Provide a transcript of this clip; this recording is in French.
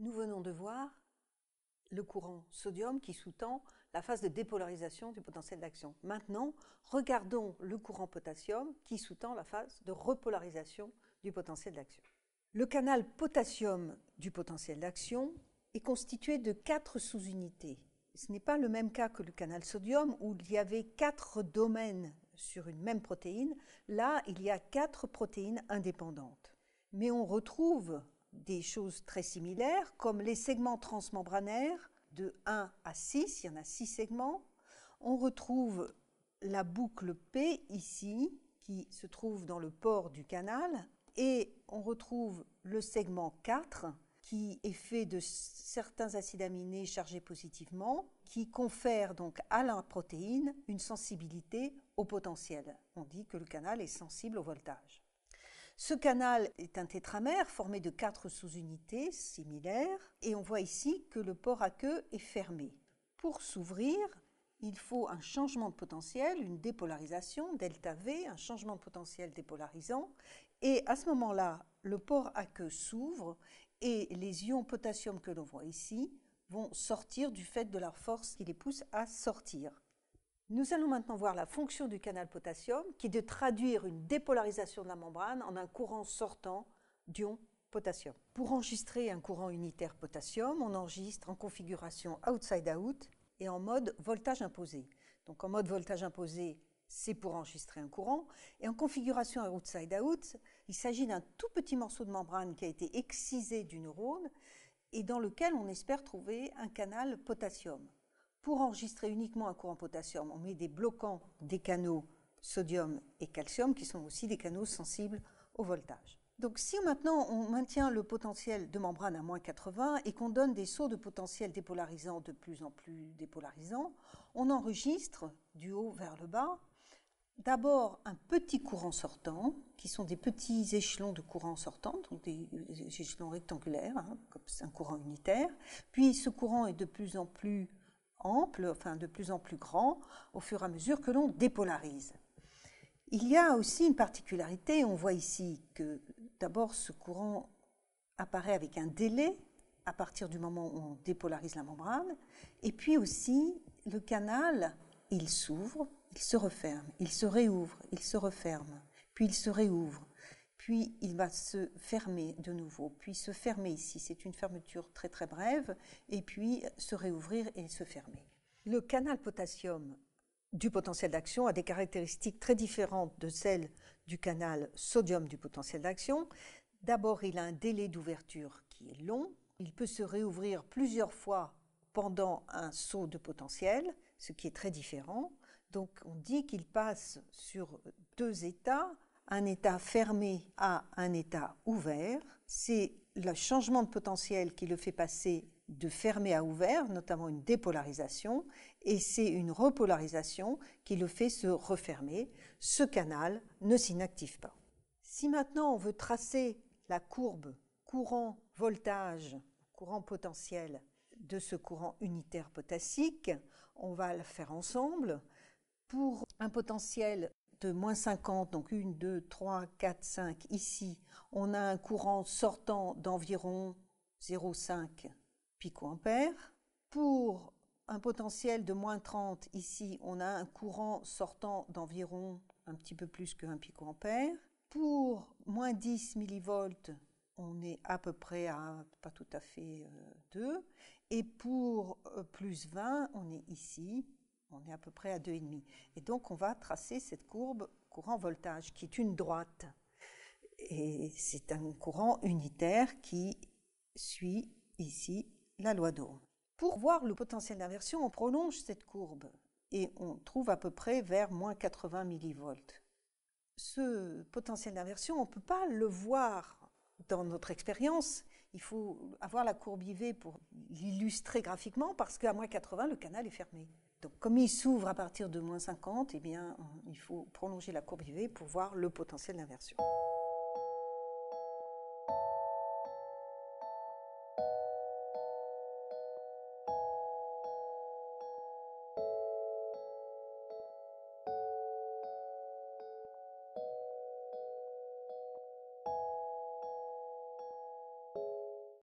Nous venons de voir le courant sodium qui sous-tend la phase de dépolarisation du potentiel d'action. Maintenant, regardons le courant potassium qui sous-tend la phase de repolarisation du potentiel d'action. Le canal potassium du potentiel d'action est constitué de quatre sous-unités. Ce n'est pas le même cas que le canal sodium où il y avait quatre domaines sur une même protéine. Là, il y a quatre protéines indépendantes. Mais on retrouve des choses très similaires, comme les segments transmembranaires de 1 à 6, il y en a 6 segments. On retrouve la boucle P ici, qui se trouve dans le port du canal, et on retrouve le segment 4, qui est fait de certains acides aminés chargés positivement, qui confère donc à la protéine une sensibilité au potentiel. On dit que le canal est sensible au voltage. Ce canal est un tétramère formé de quatre sous-unités similaires et on voit ici que le port à queue est fermé. Pour s'ouvrir, il faut un changement de potentiel, une dépolarisation, delta V, un changement de potentiel dépolarisant. Et à ce moment-là, le port à queue s'ouvre et les ions potassium que l'on voit ici vont sortir du fait de la force qui les pousse à sortir. Nous allons maintenant voir la fonction du canal potassium qui est de traduire une dépolarisation de la membrane en un courant sortant d'ion potassium. Pour enregistrer un courant unitaire potassium, on enregistre en configuration outside-out et en mode voltage imposé. Donc en mode voltage imposé, c'est pour enregistrer un courant. Et en configuration outside-out, il s'agit d'un tout petit morceau de membrane qui a été excisé du neurone et dans lequel on espère trouver un canal potassium. Pour enregistrer uniquement un courant potassium, on met des bloquants des canaux sodium et calcium, qui sont aussi des canaux sensibles au voltage. Donc si maintenant on maintient le potentiel de membrane à moins 80 et qu'on donne des sauts de potentiel dépolarisant de plus en plus dépolarisants, on enregistre du haut vers le bas d'abord un petit courant sortant, qui sont des petits échelons de courant sortant, donc des, échelons rectangulaires, hein, comme c'est un courant unitaire, puis ce courant est de plus en plus ample, enfin de plus en plus grand, au fur et à mesure que l'on dépolarise. Il y a aussi une particularité, on voit ici que d'abord ce courant apparaît avec un délai à partir du moment où on dépolarise la membrane, et puis aussi le canal, il s'ouvre, il se referme, il se réouvre, il se referme, puis il se réouvre, puis il va se fermer de nouveau, puis se fermer ici, c'est une fermeture très très brève, et puis se réouvrir et se fermer. Le canal potassium du potentiel d'action a des caractéristiques très différentes de celles du canal sodium du potentiel d'action. D'abord, il a un délai d'ouverture qui est long, il peut se réouvrir plusieurs fois pendant un saut de potentiel, ce qui est très différent. Donc on dit qu'il passe sur deux états, un état fermé à un état ouvert. C'est le changement de potentiel qui le fait passer de fermé à ouvert, notamment une dépolarisation, et c'est une repolarisation qui le fait se refermer. Ce canal ne s'inactive pas. Si maintenant on veut tracer la courbe courant voltage, courant potentiel de ce courant unitaire potassique, on va le faire ensemble. Pour un potentiel de moins 50, donc 1, 2, 3, 4, 5 ici, on a un courant sortant d'environ 0,5 picoampère. Pour un potentiel de moins 30 ici, on a un courant sortant d'environ un petit peu plus que 1 picoampère. Pour moins 10 millivolts, on est à peu près à pas tout à fait 2. Euh, Et pour euh, plus 20, on est ici on est à peu près à 2,5. Et donc on va tracer cette courbe courant voltage, qui est une droite. Et c'est un courant unitaire qui suit ici la loi d'Ohm. Pour voir le potentiel d'inversion, on prolonge cette courbe et on trouve à peu près vers moins 80 millivolts. Ce potentiel d'inversion, on ne peut pas le voir dans notre expérience. Il faut avoir la courbe IV pour l'illustrer graphiquement parce qu'à moins 80, le canal est fermé. Donc comme il s'ouvre à partir de moins 50, eh bien, il faut prolonger la courbe IV pour voir le potentiel d'inversion.